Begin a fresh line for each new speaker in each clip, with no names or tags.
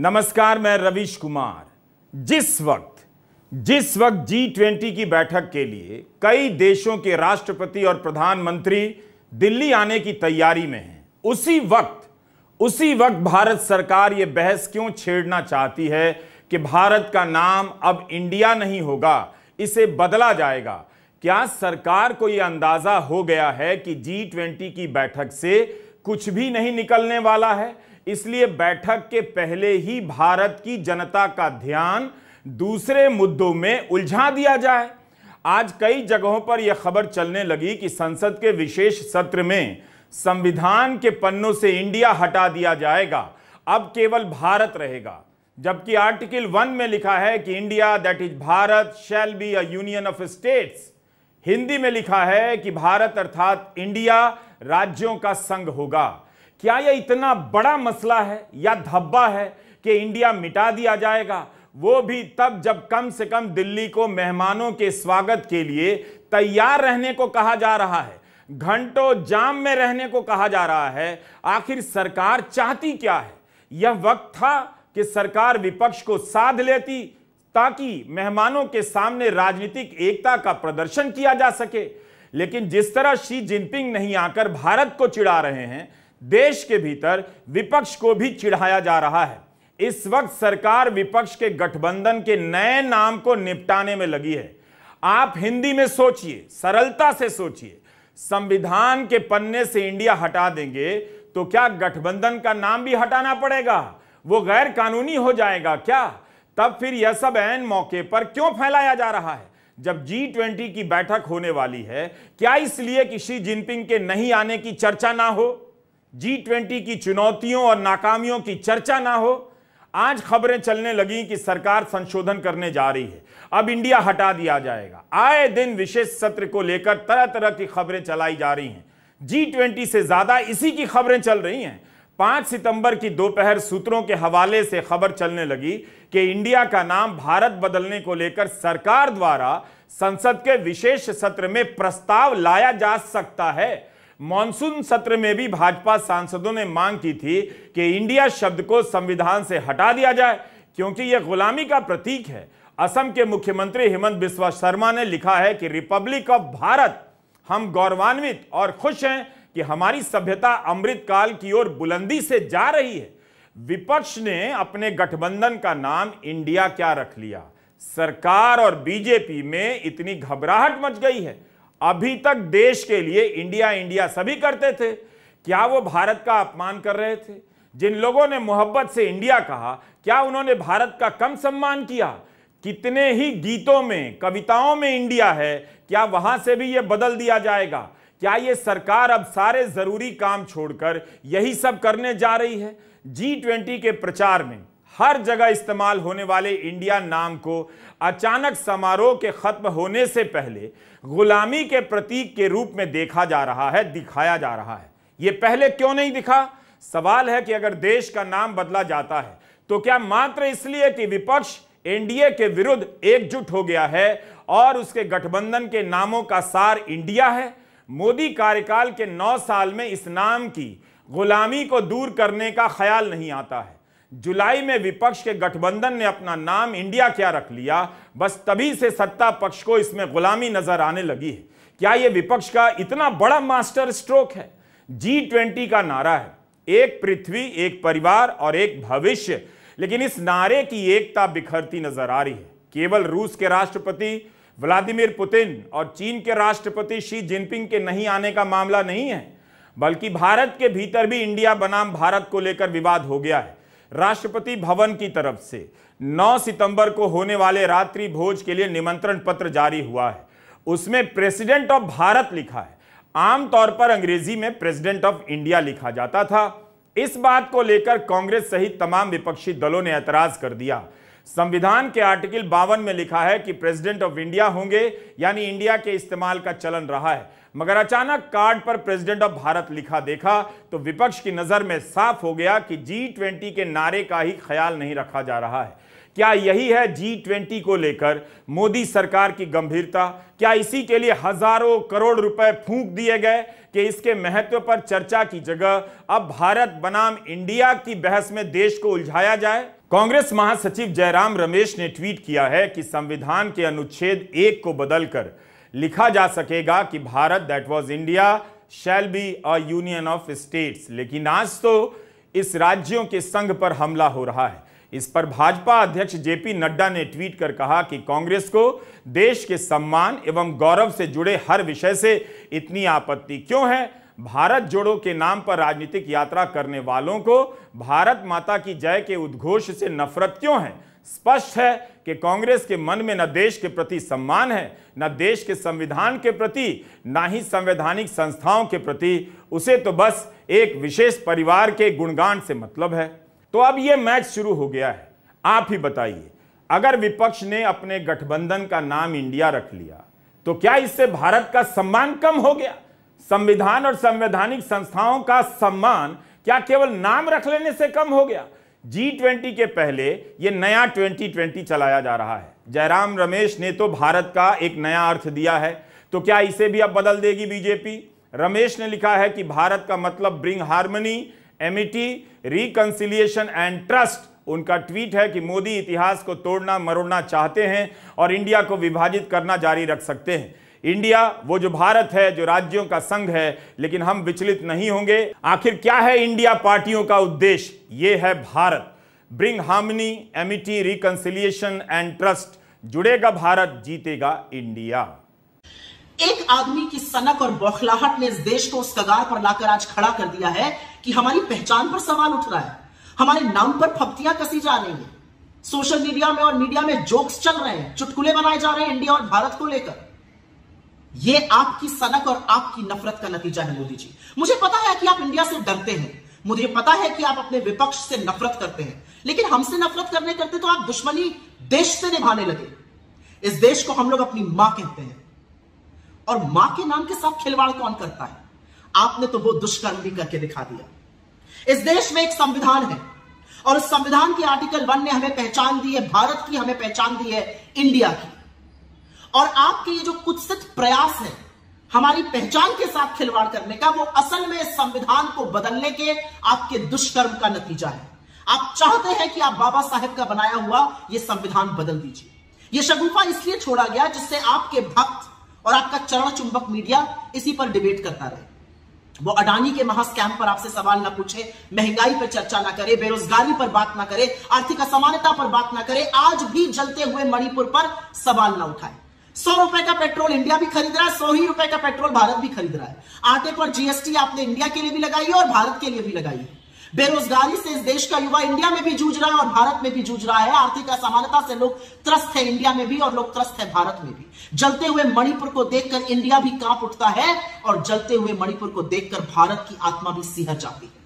नमस्कार मैं रविश कुमार जिस वक्त जिस वक्त जी ट्वेंटी की बैठक के लिए कई देशों के राष्ट्रपति और प्रधानमंत्री दिल्ली आने की तैयारी में हैं उसी वक्त उसी वक्त भारत सरकार ये बहस क्यों छेड़ना चाहती है कि भारत का नाम अब इंडिया नहीं होगा इसे बदला जाएगा क्या सरकार को यह अंदाजा हो गया है कि जी ट्वेंटी की बैठक से कुछ भी नहीं निकलने वाला है इसलिए बैठक के पहले ही भारत की जनता का ध्यान दूसरे मुद्दों में उलझा दिया जाए आज कई जगहों पर यह खबर चलने लगी कि संसद के विशेष सत्र में संविधान के पन्नों से इंडिया हटा दिया जाएगा अब केवल भारत रहेगा जबकि आर्टिकल वन में लिखा है कि India that is Bharat shall be a union of states Hindi में लिखा है कि भारत अर्थात इंडिया राज्यों का संघ होगा क्या यह इतना बड़ा मसला है या धब्बा है कि इंडिया मिटा दिया जाएगा वो भी तब जब कम से कम दिल्ली को मेहमानों के स्वागत के लिए तैयार रहने को कहा जा रहा है घंटों जाम में रहने को कहा जा रहा है आखिर सरकार चाहती क्या है यह वक्त था कि सरकार विपक्ष को साध लेती ताकि मेहमानों के सामने राजनीतिक एकता का प्रदर्शन किया जा सके लेकिन जिस तरह शी जिनपिंग नहीं आकर भारत को चिढ़ा रहे हैं देश के भीतर विपक्ष को भी चिढ़ाया जा रहा है इस वक्त सरकार विपक्ष के गठबंधन के नए नाम को निपटाने में लगी है आप हिंदी में सोचिए सरलता से सोचिए संविधान के पन्ने से इंडिया हटा देंगे तो क्या गठबंधन का नाम भी हटाना पड़ेगा वो गैर कानूनी हो जाएगा क्या तब फिर यह सब ऐन मौके पर क्यों फैलाया जा रहा है जब जी ट्वेंटी की बैठक होने वाली है क्या इसलिए कि शी जिनपिंग के नहीं आने की चर्चा ना हो जी ट्वेंटी की चुनौतियों और नाकामियों की चर्चा ना हो आज खबरें चलने लगी कि सरकार संशोधन करने जा रही है अब इंडिया हटा दिया जाएगा आए दिन विशेष सत्र को लेकर तरह तरह की खबरें चलाई जा रही हैं जी ट्वेंटी से ज्यादा इसी की खबरें चल रही हैं पांच सितंबर की दोपहर सूत्रों के हवाले से खबर चलने लगी कि इंडिया का नाम भारत बदलने को लेकर सरकार द्वारा संसद के विशेष सत्र में प्रस्ताव लाया जा सकता है मानसून सत्र में भी भाजपा सांसदों ने मांग की थी कि इंडिया शब्द को संविधान से हटा दिया जाए क्योंकि यह गुलामी का प्रतीक है असम के मुख्यमंत्री हेमंत बिस्वा शर्मा ने लिखा है कि रिपब्लिक ऑफ भारत हम गौरवान्वित और खुश हैं कि हमारी सभ्यता अमृत काल की ओर बुलंदी से जा रही है विपक्ष ने अपने गठबंधन का नाम इंडिया क्या रख लिया सरकार और बीजेपी में इतनी घबराहट मच गई है अभी तक देश के लिए इंडिया इंडिया सभी करते थे क्या वो भारत का अपमान कर रहे थे जिन लोगों ने मोहब्बत से इंडिया कहा क्या उन्होंने भारत का कम सम्मान किया कितने ही गीतों में कविताओं में इंडिया है क्या वहां से भी ये बदल दिया जाएगा क्या ये सरकार अब सारे जरूरी काम छोड़कर यही सब करने जा रही है जी ट्वेंटी के प्रचार में हर जगह इस्तेमाल होने वाले इंडिया नाम को अचानक समारोह के खत्म होने से पहले गुलामी के प्रतीक के रूप में देखा जा रहा है दिखाया जा रहा है यह पहले क्यों नहीं दिखा सवाल है कि अगर देश का नाम बदला जाता है तो क्या मात्र इसलिए कि विपक्ष एनडीए के विरुद्ध एकजुट हो गया है और उसके गठबंधन के नामों का सार इंडिया है मोदी कार्यकाल के नौ साल में इस नाम की गुलामी को दूर करने का ख्याल नहीं आता है जुलाई में विपक्ष के गठबंधन ने अपना नाम इंडिया क्या रख लिया बस तभी से सत्ता पक्ष को इसमें गुलामी नजर आने लगी है क्या यह विपक्ष का इतना बड़ा मास्टर स्ट्रोक है जी ट्वेंटी का नारा है एक पृथ्वी एक परिवार और एक भविष्य लेकिन इस नारे की एकता बिखरती नजर आ रही है केवल रूस के राष्ट्रपति व्लादिमीर पुतिन और चीन के राष्ट्रपति शी जिनपिंग के नहीं आने का मामला नहीं है बल्कि भारत के भीतर भी इंडिया बनाम भारत को लेकर विवाद हो गया है राष्ट्रपति भवन की तरफ से 9 सितंबर को होने वाले रात्रि भोज के लिए निमंत्रण पत्र जारी हुआ है उसमें प्रेसिडेंट ऑफ भारत लिखा है आमतौर पर अंग्रेजी में प्रेसिडेंट ऑफ इंडिया लिखा जाता था इस बात को लेकर कांग्रेस सहित तमाम विपक्षी दलों ने ऐतराज कर दिया संविधान के आर्टिकल बावन में लिखा है कि प्रेसिडेंट ऑफ इंडिया होंगे यानी इंडिया के इस्तेमाल का चलन रहा है मगर अचानक कार्ड पर प्रेसिडेंट ऑफ भारत लिखा देखा तो विपक्ष की नजर में साफ हो गया कि जी ट्वेंटी के नारे का ही ख्याल नहीं रखा जा रहा है क्या यही है जी ट्वेंटी को लेकर मोदी सरकार की गंभीरता क्या इसी के लिए हजारों करोड़ रुपए फूंक दिए गए कि इसके महत्व पर चर्चा की जगह अब भारत बनाम इंडिया की बहस में देश को उलझाया जाए कांग्रेस महासचिव जयराम रमेश ने ट्वीट किया है कि संविधान के अनुच्छेद एक को बदलकर लिखा जा सकेगा कि Bharat that was India shall be a union of states लेकिन आज तो इस राज्यों के संघ पर हमला हो रहा है इस पर भाजपा अध्यक्ष जेपी नड्डा ने ट्वीट कर कहा कि कांग्रेस को देश के सम्मान एवं गौरव से जुड़े हर विषय से इतनी आपत्ति क्यों है भारत जोड़ो के नाम पर राजनीतिक यात्रा करने वालों को भारत माता की जय के उद्घोष से नफरत क्यों है स्पष्ट है कि कांग्रेस के मन में न देश के प्रति सम्मान है न देश के संविधान के प्रति ना ही संवैधानिक संस्थाओं के प्रति उसे तो बस एक विशेष परिवार के गुणगान से मतलब है तो अब यह मैच शुरू हो गया है आप ही बताइए अगर विपक्ष ने अपने गठबंधन का नाम इंडिया रख लिया तो क्या इससे भारत का सम्मान कम हो गया संविधान और संवैधानिक संस्थाओं का सम्मान क्या केवल नाम रख लेने से कम हो गया जी ट्वेंटी के पहले ये नया ट्वेंटी ट्वेंटी चलाया जा रहा है जयराम रमेश ने तो भारत का एक नया अर्थ दिया है तो क्या इसे भी अब बदल देगी बीजेपी रमेश ने लिखा है कि भारत का मतलब bring harmony amity reconciliation and trust उनका ट्वीट है कि मोदी इतिहास को तोड़ना मरोड़ना चाहते हैं और इंडिया को विभाजित करना जारी रख सकते हैं इंडिया वो जो भारत है जो राज्यों का संघ है लेकिन हम विचलित नहीं होंगे आखिर क्या है इंडिया पार्टियों का उद्देश्य ये है Bharat bring harmony amity reconciliation and trust जुड़ेगा भारत जीतेगा इंडिया
एक आदमी की सनक और बौखलाहट ने इस देश को उस कगार पर लाकर आज खड़ा कर दिया है कि हमारी पहचान पर सवाल उठ रहा है हमारे नाम पर फप्तियां कसी जा रही हैं सोशल मीडिया में और मीडिया में जोक्स चल रहे हैं चुटकुले बनाए जा रहे हैं इंडिया और भारत को लेकर ये आपकी सनक और आपकी नफरत का नतीजा है मोदी जी मुझे पता है कि आप इंडिया से डरते हैं मुझे पता है कि आप अपने विपक्ष से नफरत करते हैं लेकिन हमसे नफरत करने करते तो आप दुश्मनी देश से निभाने लगे इस देश को हम लोग अपनी मां कहते हैं और मां के नाम के साथ खिलवाड़ कौन करता है आपने तो वो दुष्कर्म भी करके दिखा दिया इस देश में एक संविधान है और उस संविधान के आर्टिकल वन ने हमें पहचान दी है भारत की हमें पहचान दी है इंडिया की और आपके ये जो कुत्सित प्रयास है हमारी पहचान के साथ खिलवाड़ करने का वो असल में संविधान को बदलने के आपके दुष्कर्म का नतीजा है आप चाहते हैं कि आप बाबा साहेब का बनाया हुआ ये संविधान बदल दीजिए ये शगुफा इसलिए छोड़ा गया जिससे आपके भक्त और आपका चरण चुंबक मीडिया इसी पर डिबेट करता रहे वो अडानी के महास्कैम पर आपसे सवाल ना पूछे महंगाई पर चर्चा ना करे बेरोजगारी पर बात ना करे आर्थिक असमानता पर बात ना करे आज भी जलते हुए मणिपुर पर सवाल ना उठाए सौ रुपए का पेट्रोल इंडिया भी खरीद रहा है सौ ही रुपए का पेट्रोल भारत भी खरीद रहा है आटे पर जीएसटी आपने इंडिया के लिए भी लगाई है और भारत के लिए भी लगाई है बेरोजगारी से इस देश का युवा इंडिया में भी जूझ रहा है और भारत में भी जूझ रहा है आर्थिक असमानता से लोग त्रस्त है इंडिया में भी और लोग त्रस्त है भारत में भी जलते हुए मणिपुर को देखकर इंडिया भी कांप उठता है और जलते हुए मणिपुर को देखकर भारत की आत्मा भी सिहर जाती है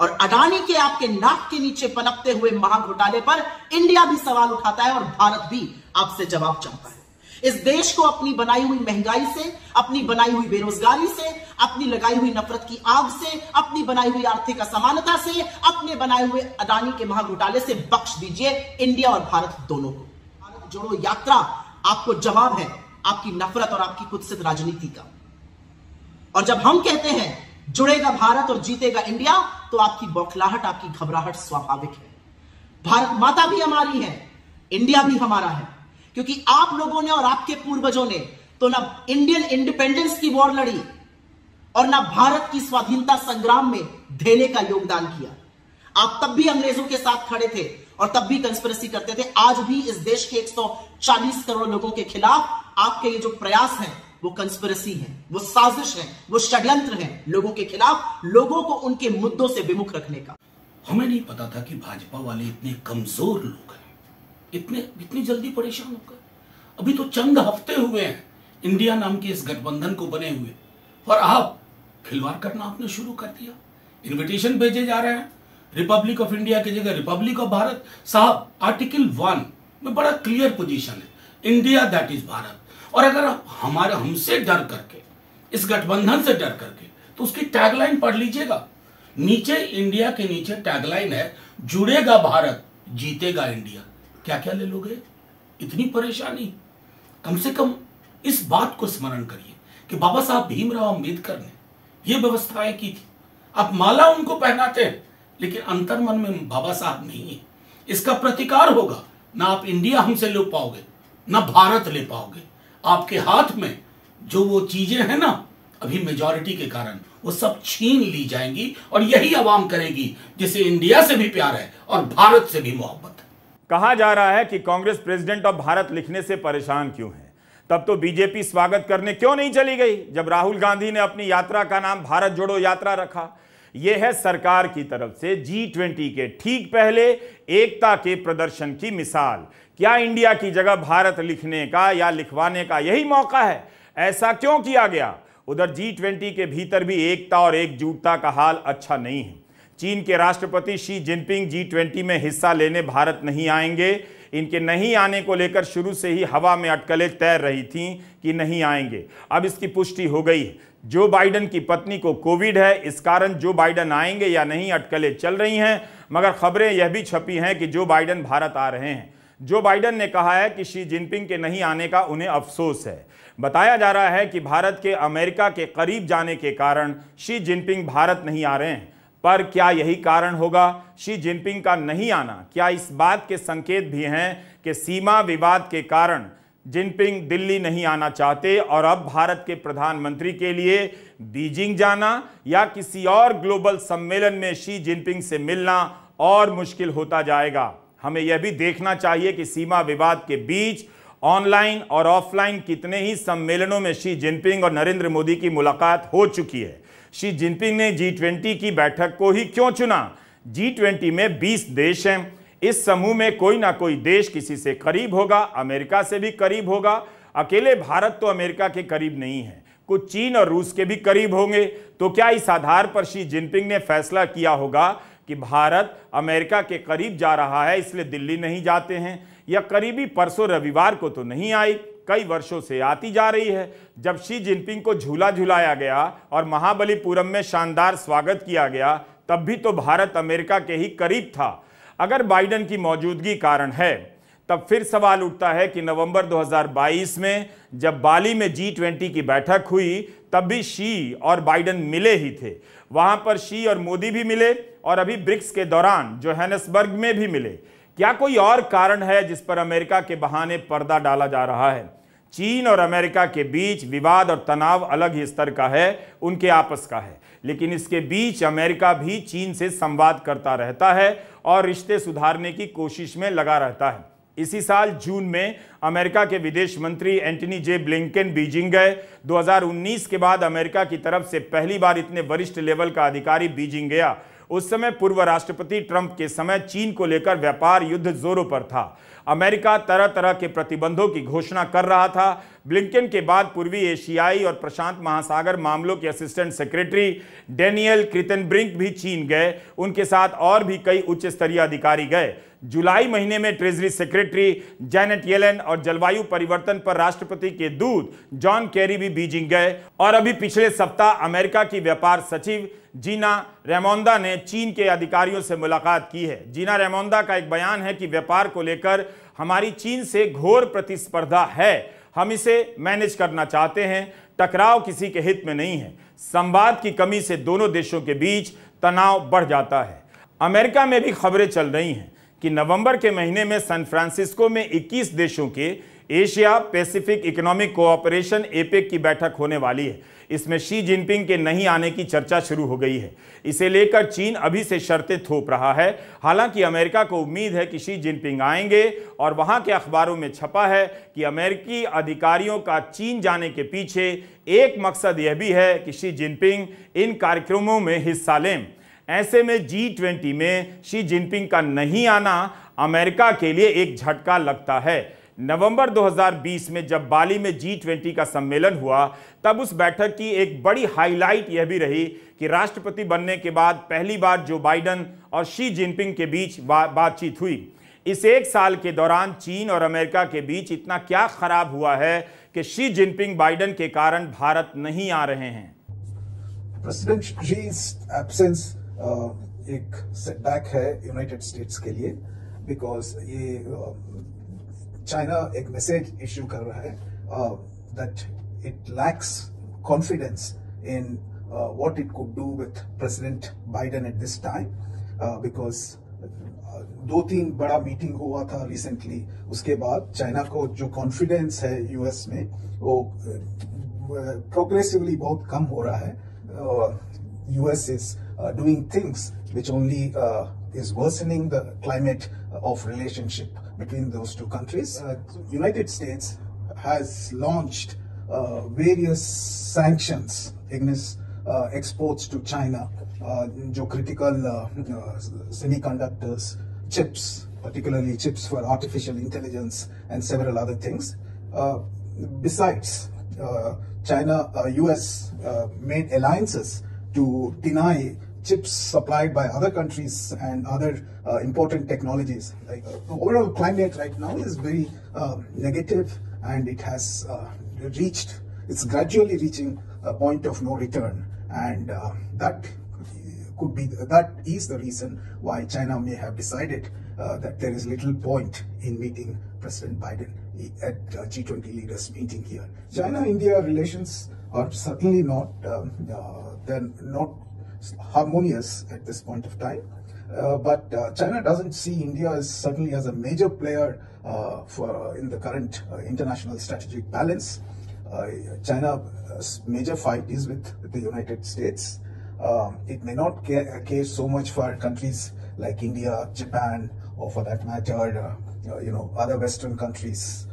और अडानी के आपके नाक के नीचे पनपते हुए महाघोटाले पर इंडिया भी सवाल उठाता है और भारत भी आपसे जवाब चाहता है इस देश को अपनी बनाई हुई महंगाई से अपनी बनाई हुई बेरोजगारी से अपनी लगाई हुई नफरत की आग से अपनी बनाई हुई आर्थिक असमानता से अपने बनाए हुए अदानी के महाघोटाले से बख्श दीजिए इंडिया और भारत दोनों को भारत जोड़ो यात्रा आपको जवाब है आपकी नफरत और आपकी कुत्सित राजनीति का और जब हम कहते हैं जुड़ेगा भारत और जीतेगा इंडिया तो आपकी बौखलाहट आपकी घबराहट स्वाभाविक है भारत माता भी हमारी है इंडिया भी हमारा है क्योंकि आप लोगों ने और आपके पूर्वजों ने तो ना इंडियन इंडिपेंडेंस की वॉर लड़ी और ना भारत की स्वाधीनता संग्राम में धेले का योगदान किया आप तब भी अंग्रेजों के साथ खड़े थे और तब भी कंस्पिरसी करते थे आज भी इस देश के 140 करोड़ लोगों के खिलाफ आपके ये जो प्रयास हैं वो कंस्पिरसी है वो साजिश है वो षड्यंत्र है लोगों के खिलाफ लोगों को उनके मुद्दों से विमुख रखने का हमें नहीं पता था कि भाजपा वाले इतने कमजोर लोग हैं इतने इतनी जल्दी परेशान होकर अभी तो चंद हफ्ते हुए
हैं इंडिया नाम के इस गठबंधन को बने हुए और आप खिलवाड़ करना आपने
शुरू कर दिया इनविटेशन भेजे जा रहे हैं रिपब्लिक ऑफ इंडिया की जगह रिपब्लिक ऑफ भारत साहब आर्टिकल वन में बड़ा क्लियर पोजीशन है इंडिया दैट इज भारत और अगर आप हमारे हमसे डर करके इस गठबंधन से डर करके तो उसकी टैगलाइन पढ़ लीजिएगा नीचे इंडिया के नीचे टैगलाइन है जुड़ेगा भारत जीतेगा इंडिया क्या क्या ले लोगे इतनी परेशानी कम से कम इस बात को स्मरण करिए कि बाबा साहब भीमराव अंबेडकर ने यह व्यवस्थाएं की थी आप माला उनको पहनाते हैं लेकिन अंतर मन में बाबा साहब नहीं है इसका प्रतिकार होगा ना आप इंडिया हमसे ले पाओगे ना भारत ले पाओगे आपके हाथ में जो वो चीजें हैं ना अभी मेजॉरिटी के कारण वो सब छीन ली जाएंगी और यही आवाम करेगी जिसे इंडिया से भी प्यार है और भारत से भी मोहब्बत कहा जा रहा है कि कांग्रेस प्रेसिडेंट ऑफ भारत लिखने से परेशान क्यों है तब तो बीजेपी स्वागत करने क्यों नहीं चली गई जब राहुल गांधी ने अपनी यात्रा का नाम भारत जोड़ो यात्रा रखा यह है सरकार की तरफ से जी ट्वेंटी के ठीक पहले एकता के प्रदर्शन की मिसाल क्या इंडिया की जगह भारत लिखने का या लिखवाने का यही मौका है ऐसा क्यों किया गया उधर जी ट्वेंटी के भीतर भी एकता और एकजुटता का हाल अच्छा नहीं है चीन के राष्ट्रपति शी जिनपिंग जी ट्वेंटी में हिस्सा लेने भारत नहीं आएंगे इनके नहीं आने को लेकर शुरू से ही हवा में अटकलें तैर रही थीं कि नहीं आएंगे अब इसकी पुष्टि हो गई जो बाइडन की पत्नी को कोविड है इस कारण जो बाइडन आएंगे या नहीं अटकलें चल रही हैं मगर खबरें यह भी छपी हैं कि जो बाइडन भारत आ रहे हैं जो बाइडन ने कहा है कि शी जिनपिंग के नहीं आने का उन्हें अफसोस है बताया जा रहा है कि भारत के अमेरिका के करीब जाने के कारण शी जिनपिंग भारत नहीं आ रहे हैं पर क्या यही कारण होगा शी जिनपिंग का नहीं आना क्या इस बात के संकेत भी हैं कि सीमा विवाद के कारण जिनपिंग दिल्ली नहीं आना चाहते और अब भारत के प्रधानमंत्री के लिए बीजिंग जाना या किसी और ग्लोबल सम्मेलन में शी जिनपिंग से मिलना और मुश्किल होता जाएगा हमें यह भी देखना चाहिए कि सीमा विवाद के बीच ऑनलाइन और ऑफलाइन कितने ही सम्मेलनों में शी जिनपिंग और नरेंद्र मोदी की मुलाकात हो चुकी है शी जिनपिंग ने जी ट्वेंटी की बैठक को ही क्यों चुना जी ट्वेंटी में बीस देश हैं इस समूह में कोई ना कोई देश किसी से करीब होगा अमेरिका से भी करीब होगा अकेले भारत तो अमेरिका के करीब नहीं है कुछ चीन और रूस के भी करीब होंगे तो क्या इस आधार पर शी जिनपिंग ने फैसला किया होगा कि भारत अमेरिका के करीब जा रहा है इसलिए दिल्ली नहीं जाते हैं या करीबी परसों रविवार को तो नहीं आई कई वर्षों से आती जा रही है जब शी जिनपिंग को झूला झुलाया गया और महाबलीपुरम में शानदार स्वागत किया गया तब भी तो भारत अमेरिका के ही करीब था अगर बाइडन की मौजूदगी कारण है तब फिर सवाल उठता है कि नवंबर 2022 में जब बाली में जी ट्वेंटी की बैठक हुई तब भी शी और बाइडन मिले ही थे वहां पर शी और मोदी भी मिले और अभी ब्रिक्स के दौरान जोहानसबर्ग में भी मिले क्या कोई और कारण है जिस पर अमेरिका के बहाने पर्दा डाला जा रहा है चीन और अमेरिका के बीच विवाद और तनाव अलग ही स्तर का है उनके आपस का है लेकिन इसके बीच अमेरिका भी चीन से संवाद करता रहता है और रिश्ते सुधारने की कोशिश में लगा रहता है इसी साल जून में अमेरिका के विदेश मंत्री एंटनी जे ब्लिंकन बीजिंग गए 2019 के बाद अमेरिका की तरफ से पहली बार इतने वरिष्ठ लेवल का अधिकारी बीजिंग गया उस समय पूर्व राष्ट्रपति ट्रंप के समय चीन को लेकर व्यापार युद्ध जोरों पर था अमेरिका तरह तरह के प्रतिबंधों की घोषणा कर रहा था ब्लिंकन के बाद पूर्वी एशियाई और प्रशांत महासागर मामलों के असिस्टेंट सेक्रेटरी डेनियल क्रितनब्रिंक भी चीन गए उनके साथ और भी कई उच्च स्तरीय अधिकारी गए जुलाई महीने में ट्रेजरी सेक्रेटरी जैनेट येलन और जलवायु परिवर्तन पर राष्ट्रपति के दूत जॉन कैरी भी बीजिंग गए और अभी पिछले सप्ताह अमेरिका की व्यापार सचिव जीना रेमोंदा ने चीन के अधिकारियों से मुलाकात की है जीना रेमोंदा का एक बयान है कि व्यापार को लेकर हमारी चीन से घोर प्रतिस्पर्धा है हम इसे मैनेज करना चाहते हैं टकराव किसी के हित में नहीं है संवाद की कमी से दोनों देशों के बीच तनाव बढ़ जाता है अमेरिका में भी खबरें चल रही हैं कि नवंबर के महीने में सैन फ्रांसिस्को में 21 देशों के Asia Pacific economic cooperation APEC की बैठक होने वाली है इसमें शी जिनपिंग के नहीं आने की चर्चा शुरू हो गई है इसे लेकर चीन अभी से शर्तें थोप रहा है हालांकि अमेरिका को उम्मीद है कि शी जिनपिंग आएंगे और वहां के अखबारों में छपा है कि अमेरिकी अधिकारियों का चीन जाने के पीछे एक मकसद यह भी है कि शी जिनपिंग इन कार्यक्रमों में हिस्सा लें ऐसे में जी ट्वेंटी में शी जिनपिंग का नहीं आना अमेरिका के लिए एक झटका लगता है नवंबर 2020 में जब बाली में जी ट्वेंटी का सम्मेलन हुआ तब उस बैठक की एक बड़ी हाईलाइट यह भी रही कि राष्ट्रपति बनने के बाद पहली बार जो बाइडन और शी जिनपिंग के बीच बातचीत हुई इस एक साल के दौरान चीन और अमेरिका के बीच इतना क्या खराब हुआ है कि शी जिनपिंग बाइडन के कारण भारत नहीं आ रहे हैं
एक सेटबैक है यूनाइटेड स्टेट्स के लिए बिकॉज ये चाइना एक मैसेज इश्यू कर रहा है that it lacks confidence in what it could do with president Biden at this time because दो तीन बड़ा मीटिंग हुआ था रिसेंटली उसके बाद चाइना को जो कॉन्फिडेंस है यूएस में वो प्रोग्रेसिवली बहुत कम हो रहा है the US is uh, doing things which only uh, is worsening the climate uh, of relationship between those two countries. Uh, United States has launched uh, various sanctions against exports to China, jo critical semiconductors, chips, particularly chips for artificial intelligence and several other things. besides, China, US made alliances to deny chips supplied by other countries and other uh, important technologies. Like uh, overall climate right now is very uh, negative and it has uh, reached, it's gradually reaching a point of no return. And uh, that could be, that is the reason why China may have decided uh, that there is little point in meeting President Biden at G20 leaders meeting here. China-India relations are certainly not um, uh, not harmonious at this point of time. Uh, but uh, China doesn't see India as certainly as a major player uh, for uh, in the current uh, international strategic balance. China's major fight is with the United States. Um, it may not care, care, so much for countries like India, Japan, or for that matter, you know, other Western countries.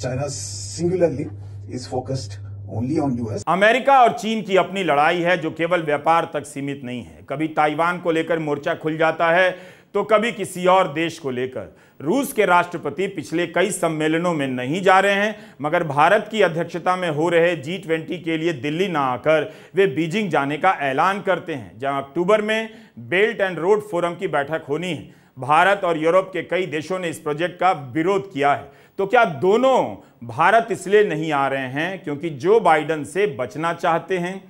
China singularly is focused only on US
America और चीन की अपनी लड़ाई है जो केवल व्यापार तक सीमित नहीं है कभी ताइवान को लेकर मोर्चा खुल जाता है तो कभी किसी और देश को लेकर रूस के राष्ट्रपति पिछले कई सम्मेलनों में नहीं जा रहे हैं मगर भारत की अध्यक्षता में हो रहे जी ट्वेंटी के लिए दिल्ली ना आकर वे बीजिंग जाने का ऐलान करते हैं जहां अक्टूबर में बेल्ट एंड रोड फोरम की बैठक होनी है भारत और यूरोप के कई देशों ने इस प्रोजेक्ट का विरोध किया है तो क्या दोनों भारत इसलिए नहीं आ रहे हैं क्योंकि जो बाइडन से बचना चाहते हैं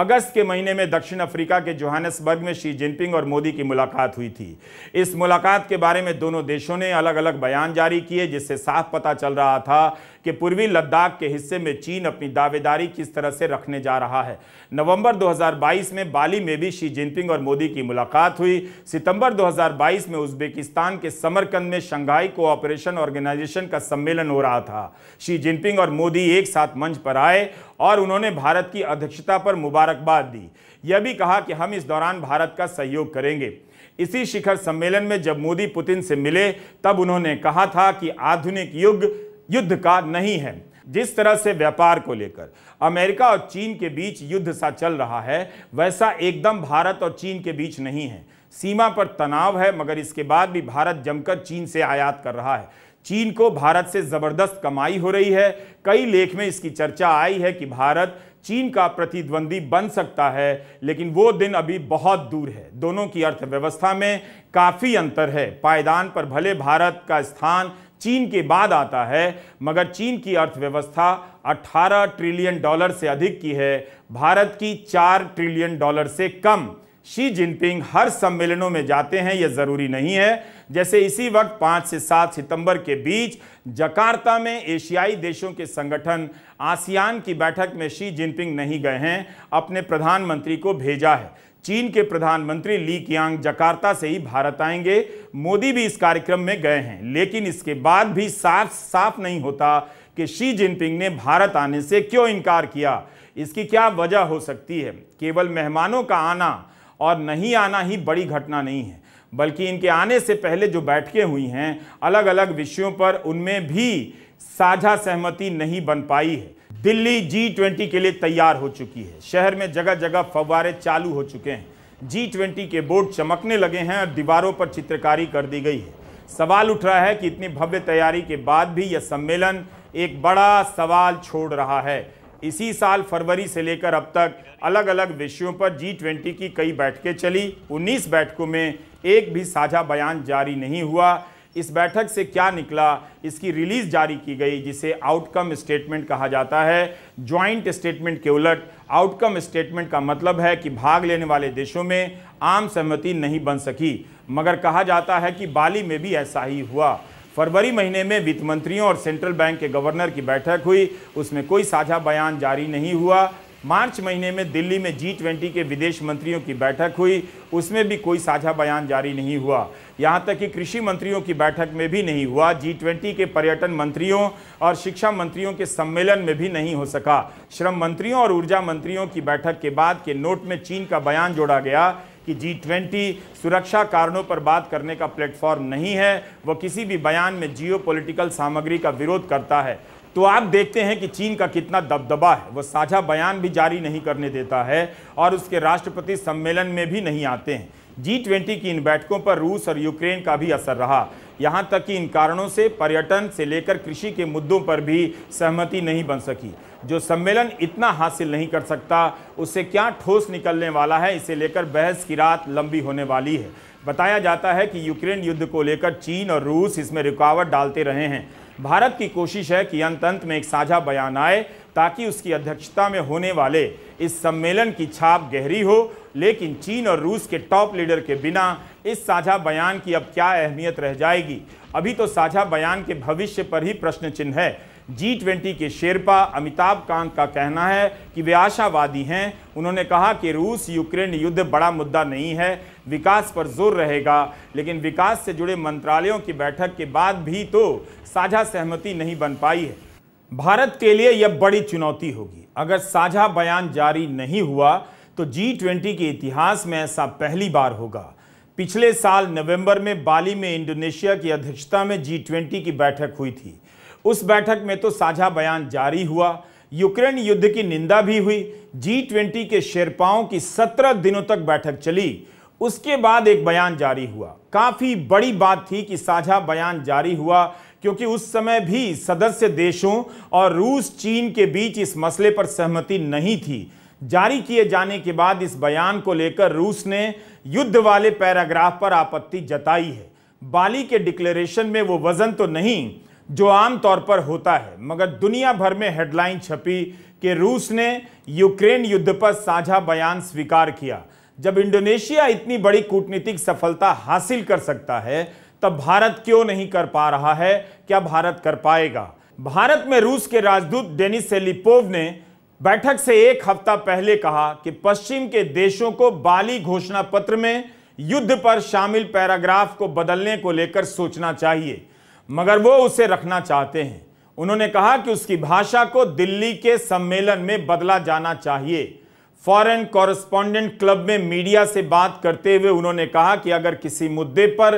अगस्त के महीने में दक्षिण अफ्रीका के जोहानसबर्ग में शी जिनपिंग और मोदी की मुलाकात हुई थी इस मुलाकात के बारे में दोनों देशों ने अलग अलग बयान जारी किए जिससे साफ पता चल रहा था कि पूर्वी लद्दाख के हिस्से में चीन अपनी दावेदारी किस तरह से रखने जा रहा है नवंबर 2022 में बाली में भी शी जिनपिंग और मोदी की मुलाकात हुई सितंबर 2022 में उज्बेकिस्तान के समरकंद में शंघाई कोऑपरेशन ऑर्गेनाइजेशन का सम्मेलन हो रहा था शी जिनपिंग और मोदी एक साथ मंच पर आए और उन्होंने भारत की अध्यक्षता पर मुबारकबाद दी यह भी कहा कि हम इस दौरान भारत का सहयोग करेंगे इसी शिखर सम्मेलन में जब मोदी पुतिन से मिले तब उन्होंने कहा था कि आधुनिक युग युद्ध का नहीं है जिस तरह से व्यापार को लेकर अमेरिका और चीन के बीच युद्ध सा चल रहा है वैसा एकदम भारत और चीन के बीच नहीं है सीमा पर तनाव है मगर इसके बाद भी भारत जमकर चीन से आयात कर रहा है चीन को भारत से ज़बरदस्त कमाई हो रही है कई लेख में इसकी चर्चा आई है कि भारत चीन का प्रतिद्वंदी बन सकता है लेकिन वो दिन अभी बहुत दूर है दोनों की अर्थव्यवस्था में काफ़ी अंतर है पायदान पर भले भारत का स्थान चीन के बाद आता है मगर चीन की अर्थव्यवस्था 18 ट्रिलियन डॉलर से अधिक की है भारत की 4 ट्रिलियन डॉलर से कम शी जिनपिंग हर सम्मेलनों में जाते हैं यह ज़रूरी नहीं है जैसे इसी वक्त 5 से 7 सितंबर के बीच जकार्ता में एशियाई देशों के संगठन आसियान की बैठक में शी जिनपिंग नहीं गए हैं अपने प्रधानमंत्री को भेजा है चीन के प्रधानमंत्री ली कियांग जकार्ता से ही भारत आएंगे मोदी भी इस कार्यक्रम में गए हैं लेकिन इसके बाद भी साफ साफ नहीं होता कि शी जिनपिंग ने भारत आने से क्यों इनकार किया इसकी क्या वजह हो सकती है केवल मेहमानों का आना और नहीं आना ही बड़ी घटना नहीं है बल्कि इनके आने से पहले जो बैठकें हुई हैं अलग अलग विषयों पर उनमें भी साझा सहमति नहीं बन पाई है दिल्ली जी ट्वेंटी के लिए तैयार हो चुकी है शहर में जगह जगह फव्वारे चालू हो चुके हैं जी ट्वेंटी के बोर्ड चमकने लगे हैं और दीवारों पर चित्रकारी कर दी गई है सवाल उठ रहा है कि इतनी भव्य तैयारी के बाद भी यह सम्मेलन एक बड़ा सवाल छोड़ रहा है इसी साल फरवरी से लेकर अब तक अलग अलग विषयों पर जी ट्वेंटी की कई बैठकें चली 19 बैठकों में एक भी साझा बयान जारी नहीं हुआ इस बैठक से क्या निकला इसकी रिलीज जारी की गई जिसे आउटकम स्टेटमेंट कहा जाता है ज्वाइंट स्टेटमेंट के उलट आउटकम स्टेटमेंट का मतलब है कि भाग लेने वाले देशों में आम सहमति नहीं बन सकी मगर कहा जाता है कि बाली में भी ऐसा ही हुआ फरवरी महीने में वित्त मंत्रियों और सेंट्रल बैंक के गवर्नर की बैठक हुई उसमें कोई साझा बयान जारी नहीं हुआ मार्च महीने में दिल्ली में जी ट्वेंटी के विदेश मंत्रियों की बैठक हुई उसमें भी कोई साझा बयान जारी नहीं हुआ यहाँ तक कि कृषि मंत्रियों की बैठक में भी नहीं हुआ जी ट्वेंटी के पर्यटन मंत्रियों और शिक्षा मंत्रियों के सम्मेलन में भी नहीं हो सका श्रम मंत्रियों और ऊर्जा मंत्रियों की बैठक के बाद के नोट में चीन का बयान जोड़ा गया कि जी ट्वेंटी सुरक्षा कारणों पर बात करने का प्लेटफॉर्म नहीं है वह किसी भी बयान में जियो सामग्री का विरोध करता है तो आप देखते हैं कि चीन का कितना दबदबा है वह साझा बयान भी जारी नहीं करने देता है और उसके राष्ट्रपति सम्मेलन में भी नहीं आते हैं जी ट्वेंटी की इन बैठकों पर रूस और यूक्रेन का भी असर रहा यहाँ तक कि इन कारणों से पर्यटन से लेकर कृषि के मुद्दों पर भी सहमति नहीं बन सकी जो सम्मेलन इतना हासिल नहीं कर सकता उससे क्या ठोस निकलने वाला है इसे लेकर बहस की रात लंबी होने वाली है बताया जाता है कि यूक्रेन युद्ध को लेकर चीन और रूस इसमें रुकावट डालते रहे हैं भारत की कोशिश है कि अंत अंत में एक साझा बयान आए ताकि उसकी अध्यक्षता में होने वाले इस सम्मेलन की छाप गहरी हो लेकिन चीन और रूस के टॉप लीडर के बिना इस साझा बयान की अब क्या अहमियत रह जाएगी अभी तो साझा बयान के भविष्य पर ही प्रश्न चिन्ह है जी ट्वेंटी के शेरपा अमिताभ कांत का कहना है कि वे आशावादी हैं उन्होंने कहा कि रूस यूक्रेन युद्ध बड़ा मुद्दा नहीं है विकास पर जोर रहेगा लेकिन विकास से जुड़े मंत्रालयों की बैठक के बाद भी तो साझा सहमति नहीं बन पाई है भारत के लिए यह बड़ी चुनौती होगी अगर साझा बयान जारी नहीं हुआ तो जी ट्वेंटी के इतिहास में ऐसा पहली बार होगा पिछले साल नवंबर में बाली में इंडोनेशिया की अध्यक्षता में जी ट्वेंटी की बैठक हुई थी उस बैठक में तो साझा बयान जारी हुआ यूक्रेन युद्ध की निंदा भी हुई जी ट्वेंटी के शेरपाओं की सत्रह दिनों तक बैठक चली उसके बाद एक बयान जारी हुआ काफ़ी बड़ी बात थी कि साझा बयान जारी हुआ क्योंकि उस समय भी सदस्य देशों और रूस चीन के बीच इस मसले पर सहमति नहीं थी जारी किए जाने के बाद इस बयान को लेकर रूस ने युद्ध वाले पैराग्राफ पर आपत्ति जताई है बाली के डिक्लेरेशन में वो वजन तो नहीं जो आम तौर पर होता है मगर दुनिया भर में हेडलाइन छपी कि रूस ने यूक्रेन युद्ध पर साझा बयान स्वीकार किया जब इंडोनेशिया इतनी बड़ी कूटनीतिक सफलता हासिल कर सकता है तब भारत क्यों नहीं कर पा रहा है क्या भारत कर पाएगा भारत में रूस के राजदूत डेनिस सेलिपोव ने बैठक से एक हफ्ता पहले कहा कि पश्चिम के देशों को बाली घोषणा पत्र में युद्ध पर शामिल पैराग्राफ को बदलने को लेकर सोचना चाहिए मगर वो उसे रखना चाहते हैं उन्होंने कहा कि उसकी भाषा को दिल्ली के सम्मेलन में बदला जाना चाहिए फॉरेन कॉरेस्पॉन्डेंट क्लब में मीडिया से बात करते हुए उन्होंने कहा कि अगर किसी मुद्दे पर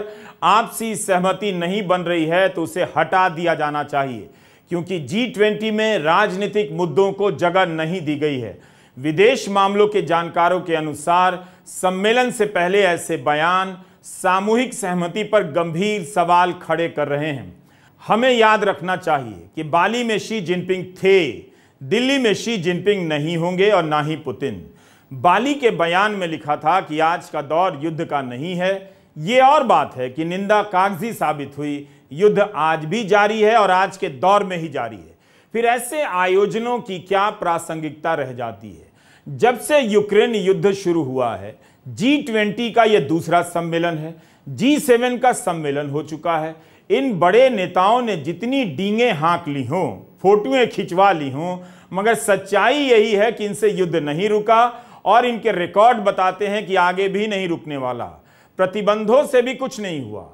आपसी सहमति नहीं बन रही है तो उसे हटा दिया जाना चाहिए क्योंकि जी ट्वेंटी में राजनीतिक मुद्दों को जगह नहीं दी गई है विदेश मामलों के जानकारों के अनुसार सम्मेलन से पहले ऐसे बयान सामूहिक सहमति पर गंभीर सवाल खड़े कर रहे हैं हमें याद रखना चाहिए कि बाली में शी जिनपिंग थे दिल्ली में शी जिनपिंग नहीं होंगे और ना ही पुतिन बाली के बयान में लिखा था कि आज का दौर युद्ध का नहीं है ये और बात है कि निंदा कागजी साबित हुई युद्ध आज भी जारी है और आज के दौर में ही जारी है फिर ऐसे आयोजनों की क्या प्रासंगिकता रह जाती है जब से यूक्रेन युद्ध शुरू हुआ है जी ट्वेंटी का यह दूसरा सम्मेलन है जी सेवन का सम्मेलन हो चुका है इन बड़े नेताओं ने जितनी डींगे हाँक ली हों फोटोएं खिंचवा ली हूं मगर सच्चाई यही है कि इनसे युद्ध नहीं रुका और इनके रिकॉर्ड बताते हैं कि आगे भी नहीं रुकने वाला प्रतिबंधों से भी कुछ नहीं हुआ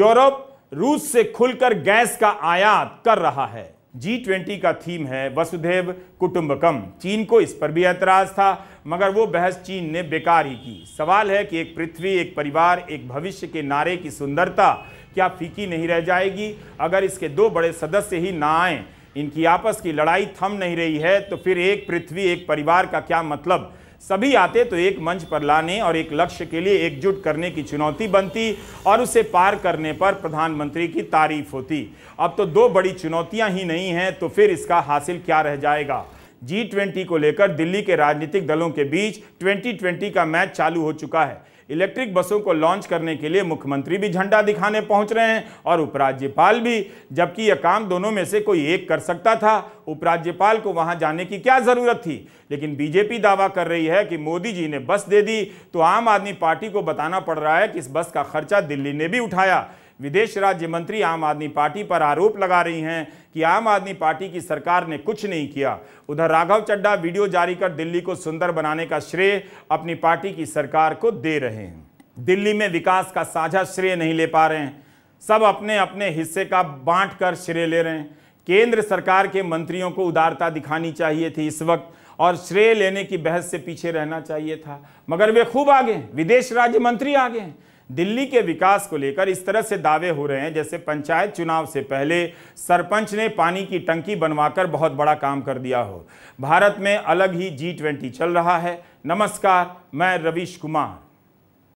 यूरोप रूस से खुलकर गैस का आयात कर रहा है जी ट्वेंटी का थीम है वसुधेव कुटुंबकम चीन को इस पर भी ऐतराज था मगर वो बहस चीन ने बेकार ही की सवाल है कि एक पृथ्वी एक परिवार एक भविष्य के नारे की सुंदरता क्या फीकी नहीं रह जाएगी अगर इसके दो बड़े सदस्य ही ना आए इनकी आपस की लड़ाई थम नहीं रही है तो फिर एक पृथ्वी एक परिवार का क्या मतलब सभी आते तो एक मंच पर लाने और एक लक्ष्य के लिए एकजुट करने की चुनौती बनती और उसे पार करने पर प्रधानमंत्री की तारीफ होती अब तो दो बड़ी चुनौतियां ही नहीं हैं तो फिर इसका हासिल क्या रह जाएगा जी ट्वेंटी को लेकर दिल्ली के राजनीतिक दलों के बीच 2020 का मैच चालू हो चुका है इलेक्ट्रिक बसों को लॉन्च करने के लिए मुख्यमंत्री भी झंडा दिखाने पहुंच रहे हैं और उपराज्यपाल भी जबकि यह काम दोनों में से कोई एक कर सकता था उपराज्यपाल को वहां जाने की क्या जरूरत थी लेकिन बीजेपी दावा कर रही है कि मोदी जी ने बस दे दी तो आम आदमी पार्टी को बताना पड़ रहा है कि इस बस का खर्चा दिल्ली ने भी उठाया विदेश राज्य मंत्री आम आदमी पार्टी पर आरोप लगा रही हैं कि आम आदमी पार्टी की सरकार ने कुछ नहीं किया उधर राघव चड्डा वीडियो जारी कर दिल्ली को सुंदर बनाने का श्रेय अपनी पार्टी की सरकार को दे रहे हैं दिल्ली में विकास का साझा श्रेय नहीं ले पा रहे हैं सब अपने अपने हिस्से का बांट कर श्रेय ले रहे हैं केंद्र सरकार के मंत्रियों को उदारता दिखानी चाहिए थी इस वक्त और श्रेय लेने की बहस से पीछे रहना चाहिए था मगर वे खूब आगे विदेश राज्य मंत्री आगे दिल्ली के विकास को लेकर इस तरह से दावे हो रहे हैं जैसे पंचायत चुनाव से पहले सरपंच ने पानी की टंकी बनवाकर बहुत बड़ा काम कर दिया हो भारत में अलग ही जी ट्वेंटी चल रहा है नमस्कार मैं रवीश कुमार